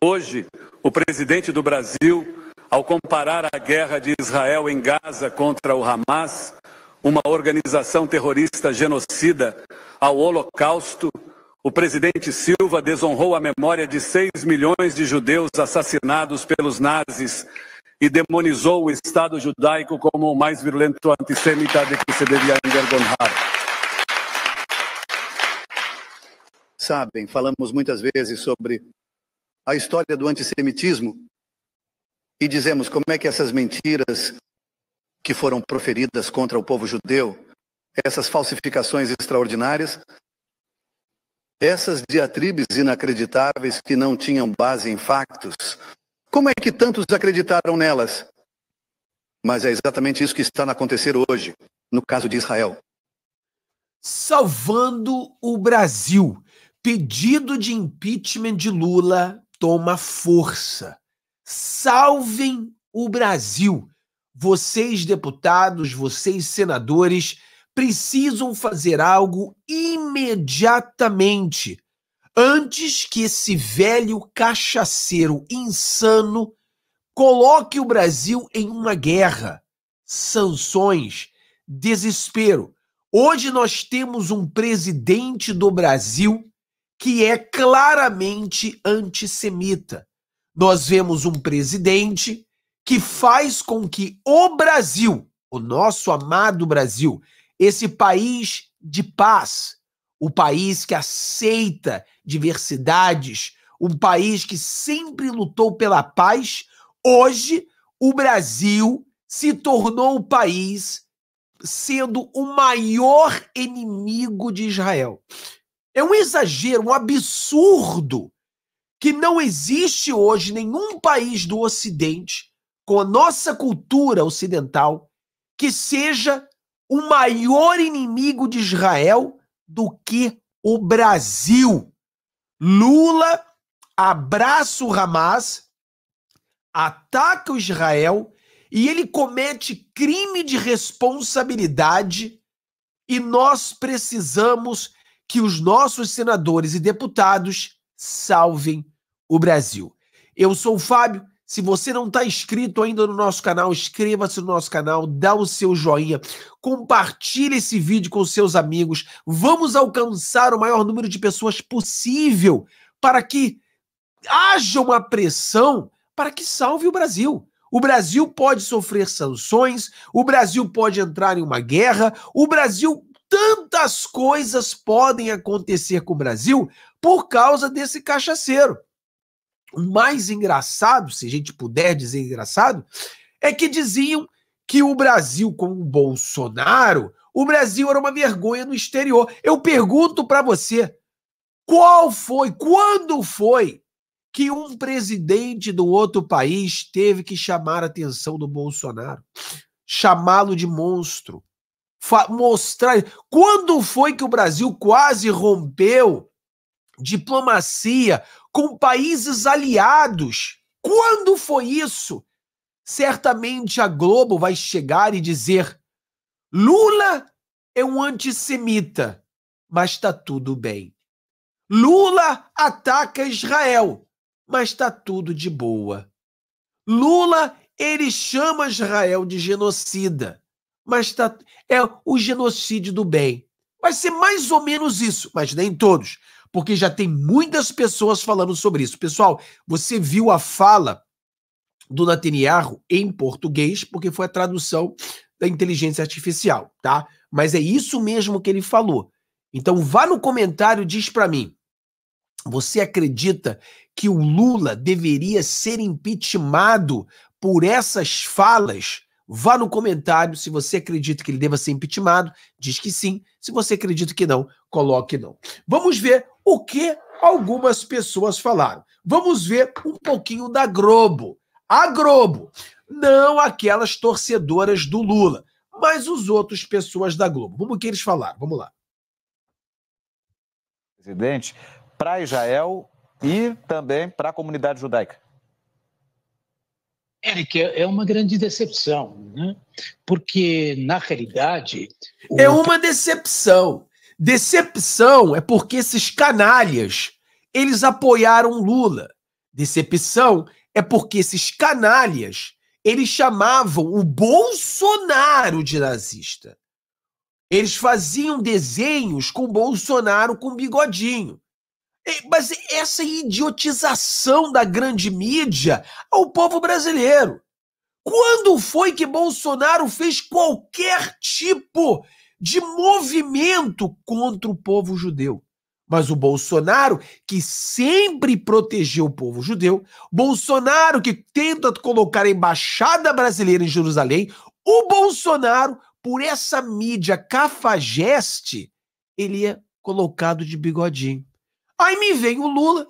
Hoje, o presidente do Brasil, ao comparar a guerra de Israel em Gaza contra o Hamas, uma organização terrorista genocida, ao Holocausto, o presidente Silva desonrou a memória de 6 milhões de judeus assassinados pelos nazis e demonizou o Estado judaico como o mais virulento antissemita de que se devia envergonhar. Sabem, falamos muitas vezes sobre a história do antissemitismo e dizemos como é que essas mentiras que foram proferidas contra o povo judeu, essas falsificações extraordinárias, essas diatribes inacreditáveis que não tinham base em factos, como é que tantos acreditaram nelas? Mas é exatamente isso que está a acontecer hoje, no caso de Israel. Salvando o Brasil. Pedido de impeachment de Lula toma força. Salvem o Brasil. Vocês, deputados, vocês, senadores, precisam fazer algo imediatamente antes que esse velho cachaceiro insano coloque o Brasil em uma guerra. Sanções, desespero. Hoje nós temos um presidente do Brasil que é claramente antissemita. Nós vemos um presidente que faz com que o Brasil, o nosso amado Brasil, esse país de paz, o país que aceita diversidades, um país que sempre lutou pela paz, hoje o Brasil se tornou o país sendo o maior inimigo de Israel. É um exagero, um absurdo que não existe hoje nenhum país do Ocidente com a nossa cultura ocidental que seja o maior inimigo de Israel do que o Brasil. Lula abraça o Hamas, ataca o Israel e ele comete crime de responsabilidade e nós precisamos que os nossos senadores e deputados salvem o Brasil. Eu sou o Fábio. Se você não está inscrito ainda no nosso canal, inscreva-se no nosso canal, dá o seu joinha, compartilhe esse vídeo com seus amigos. Vamos alcançar o maior número de pessoas possível para que haja uma pressão para que salve o Brasil. O Brasil pode sofrer sanções, o Brasil pode entrar em uma guerra, o Brasil tantas coisas podem acontecer com o Brasil por causa desse cachaceiro. O mais engraçado, se a gente puder dizer engraçado, é que diziam que o Brasil com o Bolsonaro, o Brasil era uma vergonha no exterior. Eu pergunto para você, qual foi, quando foi que um presidente do outro país teve que chamar a atenção do Bolsonaro? Chamá-lo de monstro, mostrar. Quando foi que o Brasil quase rompeu diplomacia com países aliados? Quando foi isso? Certamente a Globo vai chegar e dizer: Lula é um antissemita, mas está tudo bem. Lula ataca Israel, mas está tudo de boa. Lula, ele chama Israel de genocida, mas tá, é o genocídio do bem. Vai ser mais ou menos isso, mas nem todos, porque já tem muitas pessoas falando sobre isso. Pessoal, você viu a fala do Netanyahu em português, porque foi a tradução da inteligência artificial, tá? Mas é isso mesmo que ele falou. Então vá no comentário, diz para mim. Você acredita que o Lula deveria ser impeachmentado por essas falas Vá no comentário se você acredita que ele deva ser impeachmentado, diz que sim. Se você acredita que não, coloque não. Vamos ver o que algumas pessoas falaram. Vamos ver um pouquinho da Globo. A Globo, não aquelas torcedoras do Lula, mas os outros pessoas da Globo. Vamos o que eles falaram. Vamos lá. Presidente, para Israel e também para a comunidade judaica. Eric, é, é uma grande decepção, né? porque, na realidade. O... É uma decepção. Decepção é porque esses canalhas eles apoiaram Lula. Decepção é porque esses canalhas eles chamavam o Bolsonaro de nazista. Eles faziam desenhos com Bolsonaro com bigodinho. É, mas essa idiotização da grande mídia ao povo brasileiro. Quando foi que Bolsonaro fez qualquer tipo de movimento contra o povo judeu? Mas o Bolsonaro, que sempre protegeu o povo judeu, Bolsonaro, que tenta colocar a embaixada brasileira em Jerusalém, o Bolsonaro, por essa mídia cafajeste, ele é colocado de bigodinho. Aí me vem o Lula,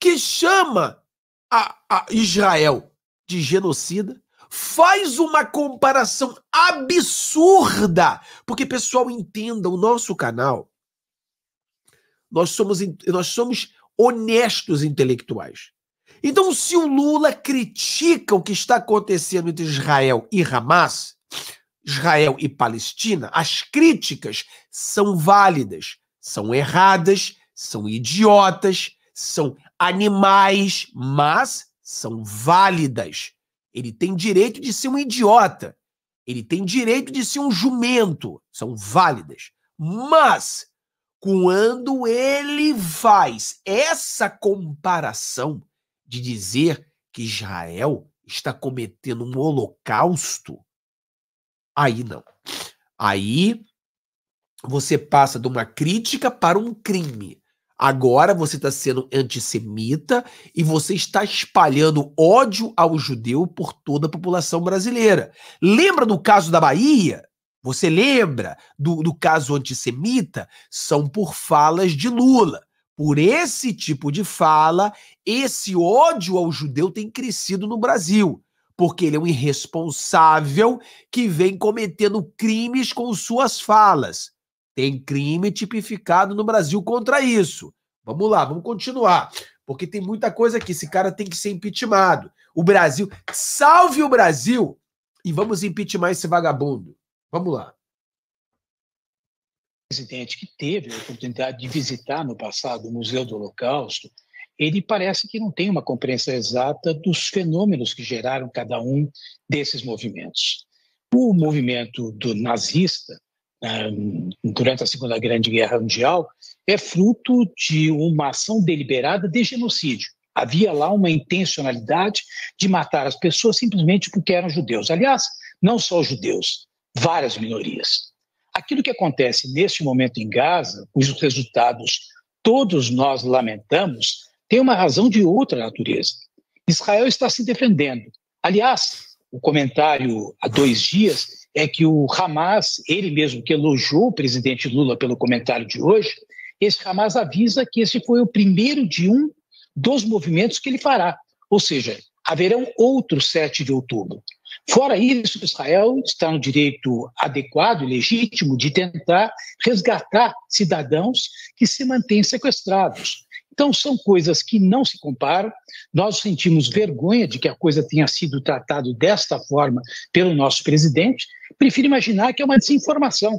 que chama a, a Israel de genocida, faz uma comparação absurda. Porque, pessoal, entenda, o nosso canal, nós somos, nós somos honestos intelectuais. Então, se o Lula critica o que está acontecendo entre Israel e Hamas, Israel e Palestina, as críticas são válidas, são erradas são idiotas, são animais, mas são válidas. Ele tem direito de ser um idiota. Ele tem direito de ser um jumento. São válidas. Mas, quando ele faz essa comparação de dizer que Israel está cometendo um holocausto, aí não. Aí você passa de uma crítica para um crime. Agora você está sendo antissemita e você está espalhando ódio ao judeu por toda a população brasileira. Lembra do caso da Bahia? Você lembra do, do caso antissemita? São por falas de Lula. Por esse tipo de fala, esse ódio ao judeu tem crescido no Brasil porque ele é um irresponsável que vem cometendo crimes com suas falas. Tem crime tipificado no Brasil contra isso. Vamos lá, vamos continuar. Porque tem muita coisa aqui. Esse cara tem que ser impeachmentado. O Brasil. Salve o Brasil! E vamos impeachmentar esse vagabundo. Vamos lá. O presidente que teve a oportunidade de visitar no passado o Museu do Holocausto, ele parece que não tem uma compreensão exata dos fenômenos que geraram cada um desses movimentos. O movimento do nazista, durante a Segunda Grande Guerra Mundial é fruto de uma ação deliberada de genocídio. Havia lá uma intencionalidade de matar as pessoas simplesmente porque eram judeus. Aliás, não só os judeus, várias minorias. Aquilo que acontece neste momento em Gaza, cujos resultados todos nós lamentamos, tem uma razão de outra natureza. Israel está se defendendo. Aliás, o comentário há dois dias é que o Hamas, ele mesmo que elogiou o presidente Lula pelo comentário de hoje, esse Hamas avisa que esse foi o primeiro de um dos movimentos que ele fará. Ou seja, haverão outros 7 de outubro. Fora isso, Israel está no direito adequado e legítimo de tentar resgatar cidadãos que se mantêm sequestrados. Então, são coisas que não se comparam. Nós sentimos vergonha de que a coisa tenha sido tratada desta forma pelo nosso presidente. Prefiro imaginar que é uma desinformação.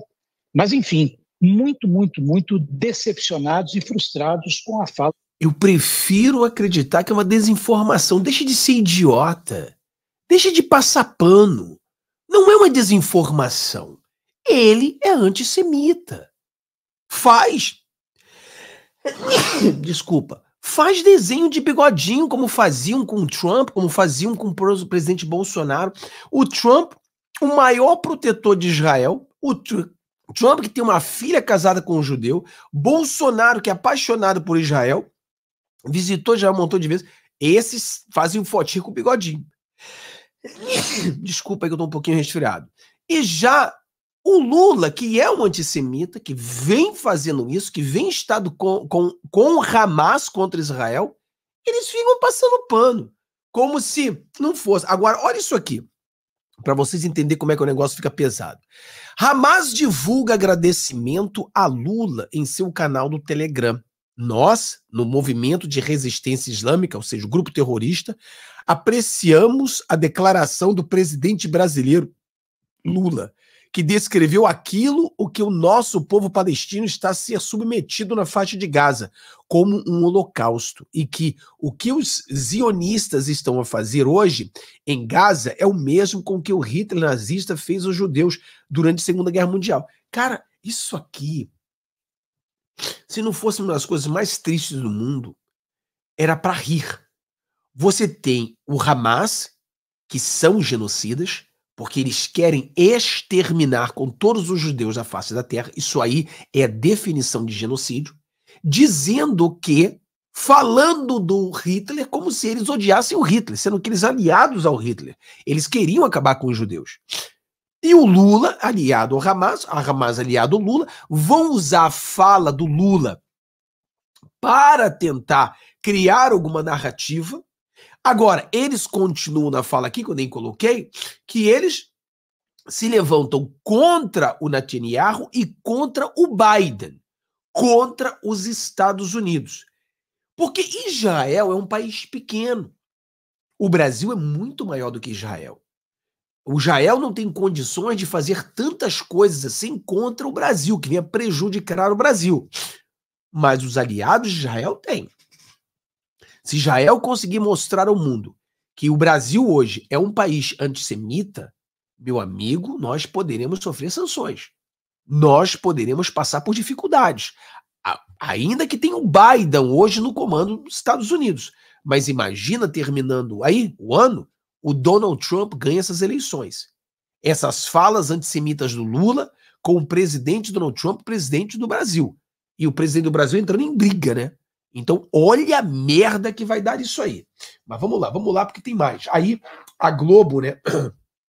Mas, enfim, muito, muito, muito decepcionados e frustrados com a fala. Eu prefiro acreditar que é uma desinformação. Deixa de ser idiota. Deixa de passar pano. Não é uma desinformação. Ele é antissemita. Faz Desculpa. Faz desenho de bigodinho, como faziam com o Trump, como faziam com o presidente Bolsonaro. O Trump, o maior protetor de Israel, o Trump, que tem uma filha casada com um judeu, Bolsonaro, que é apaixonado por Israel, visitou já um montão de vezes. Esses fazem fotinho com o bigodinho. Desculpa aí que eu tô um pouquinho resfriado. E já o Lula, que é um antissemita, que vem fazendo isso, que vem estado com, com, com Hamas contra Israel, eles ficam passando pano. Como se não fosse. Agora, olha isso aqui, para vocês entenderem como é que o negócio fica pesado. Hamas divulga agradecimento a Lula em seu canal do Telegram. Nós, no movimento de resistência islâmica, ou seja, o grupo terrorista, apreciamos a declaração do presidente brasileiro Lula que descreveu aquilo o que o nosso povo palestino está a ser submetido na faixa de Gaza, como um holocausto, e que o que os zionistas estão a fazer hoje em Gaza é o mesmo com que o Hitler nazista fez aos judeus durante a Segunda Guerra Mundial. Cara, isso aqui, se não fosse uma das coisas mais tristes do mundo, era para rir. Você tem o Hamas, que são genocidas, porque eles querem exterminar com todos os judeus da face da terra. Isso aí é definição de genocídio, dizendo que falando do Hitler como se eles odiassem o Hitler, sendo que eles aliados ao Hitler, eles queriam acabar com os judeus. E o Lula, aliado ao Hamas, a Hamas aliado ao Lula, vão usar a fala do Lula para tentar criar alguma narrativa Agora, eles continuam na fala aqui, que eu nem coloquei, que eles se levantam contra o Netanyahu e contra o Biden, contra os Estados Unidos. Porque Israel é um país pequeno. O Brasil é muito maior do que Israel. O Israel não tem condições de fazer tantas coisas assim contra o Brasil, que venha prejudicar o Brasil. Mas os aliados de Israel têm. Se Israel conseguir mostrar ao mundo que o Brasil hoje é um país antissemita, meu amigo, nós poderemos sofrer sanções. Nós poderemos passar por dificuldades. Ainda que tenha o Biden hoje no comando dos Estados Unidos. Mas imagina terminando aí o ano, o Donald Trump ganha essas eleições. Essas falas antissemitas do Lula com o presidente Donald Trump, presidente do Brasil. E o presidente do Brasil entrando em briga, né? Então, olha a merda que vai dar isso aí. Mas vamos lá, vamos lá, porque tem mais. Aí a Globo, né,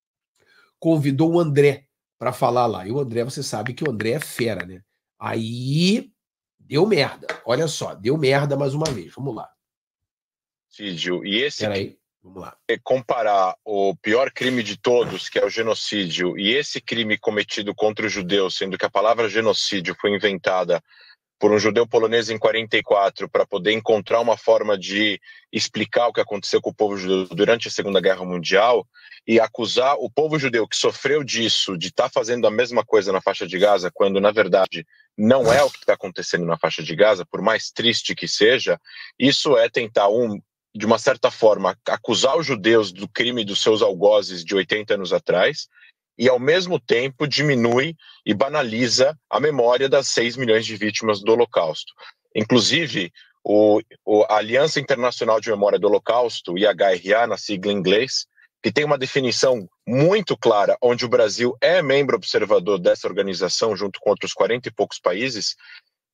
convidou o André para falar lá. E o André, você sabe que o André é fera, né? Aí deu merda. Olha só, deu merda mais uma vez. Vamos lá. Sídio, e esse. Peraí. Vamos lá. É comparar o pior crime de todos, que é o genocídio, e esse crime cometido contra os judeus, sendo que a palavra genocídio foi inventada por um judeu polonês em 44 para poder encontrar uma forma de explicar o que aconteceu com o povo judeu durante a Segunda Guerra Mundial e acusar o povo judeu que sofreu disso de estar tá fazendo a mesma coisa na faixa de Gaza, quando na verdade não é o que está acontecendo na faixa de Gaza, por mais triste que seja, isso é tentar um de uma certa forma acusar os judeus do crime dos seus algozes de 80 anos atrás e, ao mesmo tempo, diminui e banaliza a memória das 6 milhões de vítimas do Holocausto. Inclusive, o, o, a Aliança Internacional de Memória do Holocausto, IHRA, na sigla em inglês, que tem uma definição muito clara, onde o Brasil é membro observador dessa organização, junto com outros 40 e poucos países,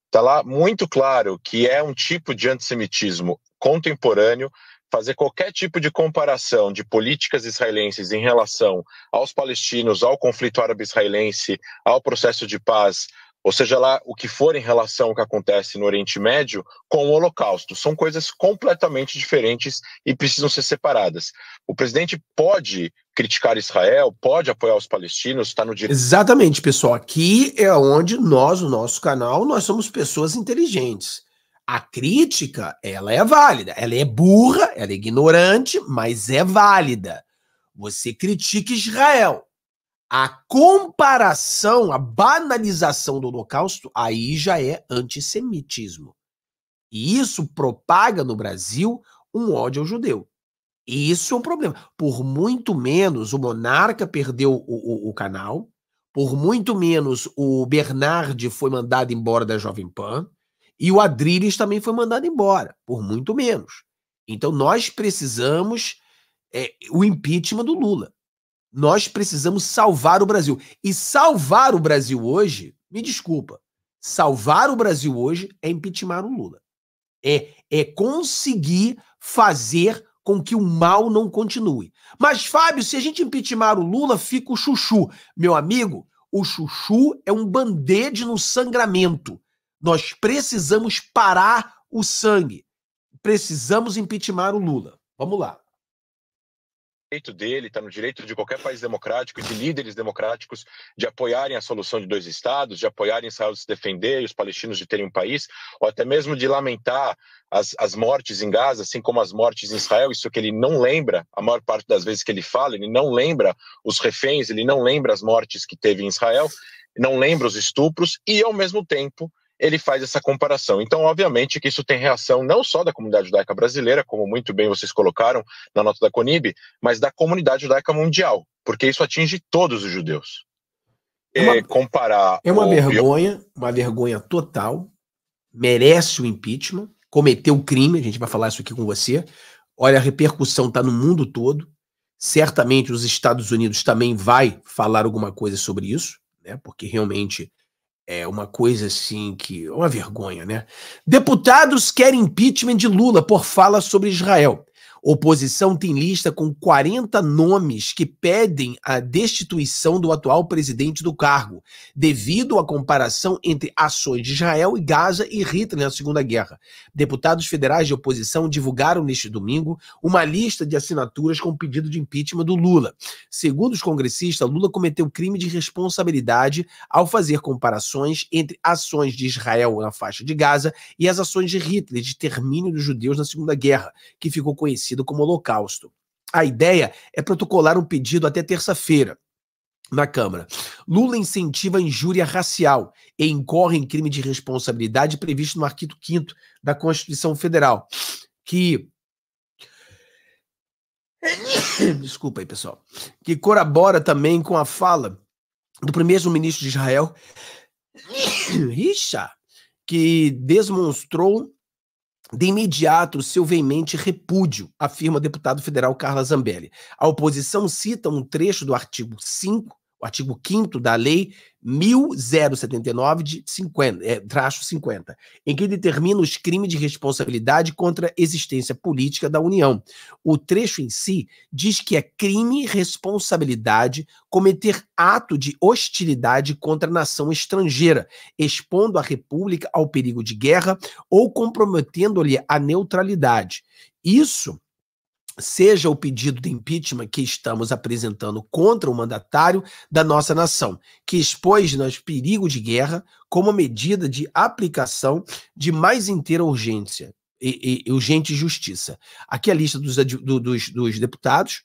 está lá muito claro que é um tipo de antissemitismo contemporâneo fazer qualquer tipo de comparação de políticas israelenses em relação aos palestinos, ao conflito árabe-israelense, ao processo de paz, ou seja lá o que for em relação ao que acontece no Oriente Médio, com o Holocausto. São coisas completamente diferentes e precisam ser separadas. O presidente pode criticar Israel, pode apoiar os palestinos, está no direito. Exatamente, pessoal. Aqui é onde nós, o nosso canal, nós somos pessoas inteligentes. A crítica, ela é válida. Ela é burra, ela é ignorante, mas é válida. Você critica Israel. A comparação, a banalização do Holocausto, aí já é antissemitismo. E isso propaga no Brasil um ódio ao judeu. E isso é um problema. Por muito menos o monarca perdeu o, o, o canal, por muito menos o Bernard foi mandado embora da Jovem Pan, e o Adriles também foi mandado embora, por muito menos. Então nós precisamos é, o impeachment do Lula. Nós precisamos salvar o Brasil. E salvar o Brasil hoje, me desculpa, salvar o Brasil hoje é impeachment o Lula. É, é conseguir fazer com que o mal não continue. Mas, Fábio, se a gente impeachment o Lula, fica o chuchu. Meu amigo, o chuchu é um band-aid no sangramento. Nós precisamos parar o sangue. Precisamos impeachmentar o Lula. Vamos lá direito dele, está no direito de qualquer país democrático, de líderes democráticos, de apoiarem a solução de dois estados, de apoiarem Israel de se defender e os palestinos de terem um país, ou até mesmo de lamentar as, as mortes em Gaza, assim como as mortes em Israel, isso que ele não lembra, a maior parte das vezes que ele fala, ele não lembra os reféns, ele não lembra as mortes que teve em Israel, não lembra os estupros, e ao mesmo tempo ele faz essa comparação. Então, obviamente, que isso tem reação não só da comunidade judaica brasileira, como muito bem vocês colocaram na nota da Conib, mas da comunidade judaica mundial, porque isso atinge todos os judeus. É, é uma, é, comparar. É uma o... vergonha, uma vergonha total. Merece o impeachment, cometeu o crime, a gente vai falar isso aqui com você. Olha, a repercussão está no mundo todo. Certamente os Estados Unidos também vai falar alguma coisa sobre isso, né? Porque realmente é uma coisa assim que. É uma vergonha, né? Deputados querem impeachment de Lula por fala sobre Israel. Oposição tem lista com 40 nomes que pedem a destituição do atual presidente do cargo, devido à comparação entre ações de Israel e Gaza e Hitler na Segunda Guerra. Deputados federais de oposição divulgaram neste domingo uma lista de assinaturas com pedido de impeachment do Lula. Segundo os congressistas, Lula cometeu crime de responsabilidade ao fazer comparações entre ações de Israel na faixa de Gaza e as ações de Hitler de termínio dos judeus na Segunda Guerra, que ficou conhecida como Holocausto. A ideia é protocolar um pedido até terça-feira na Câmara. Lula incentiva a injúria racial e incorre em crime de responsabilidade previsto no artigo 5 da Constituição Federal, que Desculpa aí, pessoal. Que corabora também com a fala do primeiro-ministro de Israel, Richard, que demonstrou de imediato, seu veemente repúdio, afirma o deputado federal Carla Zambelli. A oposição cita um trecho do artigo 5 o artigo 5 da Lei 1079 de 50, é, traço 50, em que determina os crimes de responsabilidade contra a existência política da União. O trecho em si diz que é crime responsabilidade cometer ato de hostilidade contra a nação estrangeira, expondo a República ao perigo de guerra ou comprometendo-lhe a neutralidade. Isso seja o pedido de impeachment que estamos apresentando contra o mandatário da nossa nação, que expôs-nos perigo de guerra como medida de aplicação de mais inteira urgência e, e urgente justiça. Aqui a lista dos, do, dos, dos, deputados.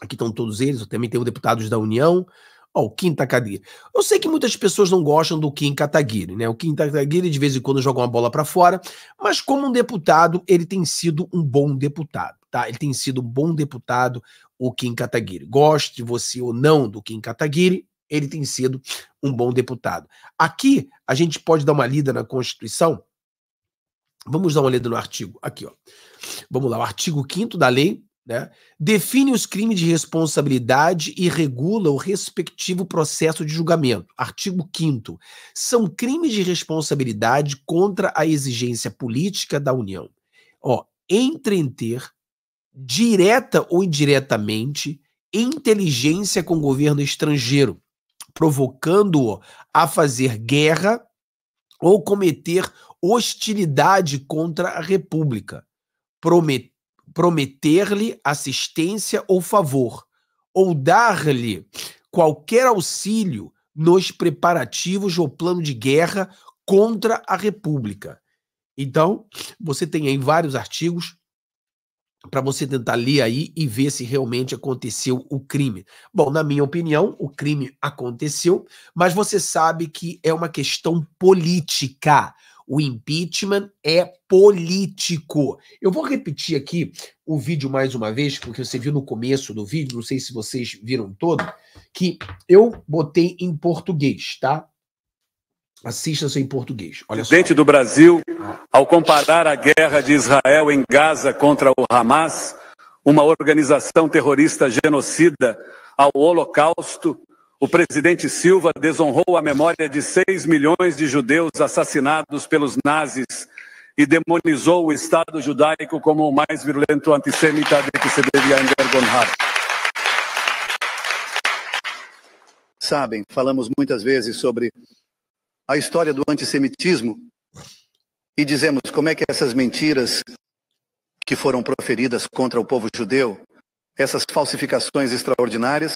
Aqui estão todos eles. Eu também tenho deputados da União. Ó, oh, o Kim Kataguiri. Eu sei que muitas pessoas não gostam do Kim Kataguiri, né? O Kim Kataguiri de vez em quando joga uma bola para fora, mas como um deputado, ele tem sido um bom deputado deputado, ele tem sido um bom deputado, o Kim Kataguiri. Goste você ou não do Kim Kataguiri, ele tem sido um bom deputado. Aqui a gente pode dar uma lida na Constituição. Vamos dar uma lida no artigo. Aqui, ó. Vamos lá, o artigo 5 da lei né, define os crimes de responsabilidade e regula o respectivo processo de julgamento. Artigo 5. São crimes de responsabilidade contra a exigência política da União. Ó, entreter, direta ou indiretamente, inteligência com o governo estrangeiro, provocando-o a fazer guerra ou cometer hostilidade contra a República, prometer-lhe assistência ou favor, ou dar-lhe qualquer auxílio nos preparativos ou plano de guerra contra a República. Então, você tem aí vários artigos para você tentar ler aí e ver se realmente aconteceu o crime. Bom, na minha opinião, o crime aconteceu, mas você sabe que é uma questão política. O impeachment é político. Eu vou repetir aqui o vídeo mais uma vez, porque você viu no começo do vídeo, não sei se vocês viram todo, que eu botei em português, tá? Assista-se em português. Olha Presidente só. do Brasil, ao comparar a guerra de Israel em Gaza contra o Hamas, uma organização terrorista genocida, ao Holocausto, o presidente Silva desonrou a memória de 6 milhões de judeus assassinados pelos nazis e demonizou o Estado judaico como o mais virulento antissemita de que se devia envergonhar. Sabem, falamos muitas vezes sobre a história do antissemitismo e dizemos como é que essas mentiras que foram proferidas contra o povo judeu, essas falsificações extraordinárias,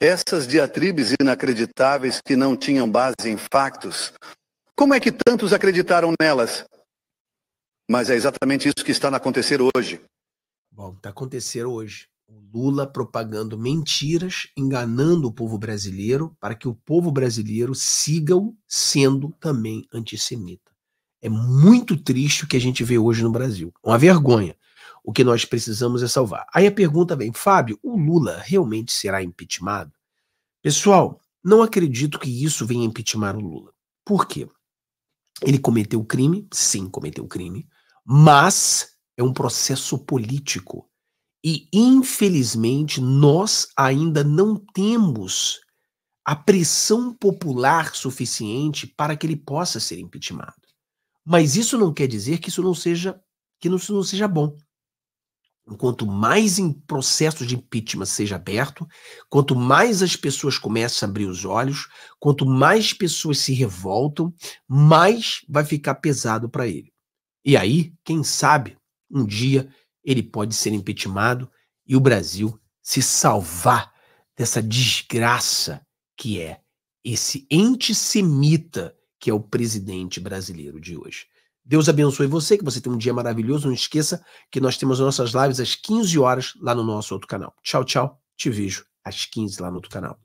essas diatribes inacreditáveis que não tinham base em factos, como é que tantos acreditaram nelas? Mas é exatamente isso que está a acontecer hoje. Bom, está acontecendo hoje o Lula propagando mentiras, enganando o povo brasileiro, para que o povo brasileiro siga sendo também antissemita. É muito triste o que a gente vê hoje no Brasil. Uma vergonha. O que nós precisamos é salvar. Aí a pergunta vem, Fábio, o Lula realmente será impeachmentado? Pessoal, não acredito que isso venha impeachmentar o Lula. Por quê? Ele cometeu crime, sim, cometeu crime, mas é um processo político. E, infelizmente, nós ainda não temos a pressão popular suficiente para que ele possa ser impeachmentado. Mas isso não quer dizer que isso não seja que isso não seja bom. Quanto mais em processo de impeachment seja aberto, quanto mais as pessoas começam a abrir os olhos, quanto mais pessoas se revoltam, mais vai ficar pesado para ele. E aí, quem sabe, um dia ele pode ser impeachmentado e o Brasil se salvar dessa desgraça que é esse antissemita que é o presidente brasileiro de hoje. Deus abençoe você, que você tenha um dia maravilhoso. Não esqueça que nós temos nossas lives às 15 horas lá no nosso outro canal. Tchau, tchau. Te vejo às 15 lá no outro canal.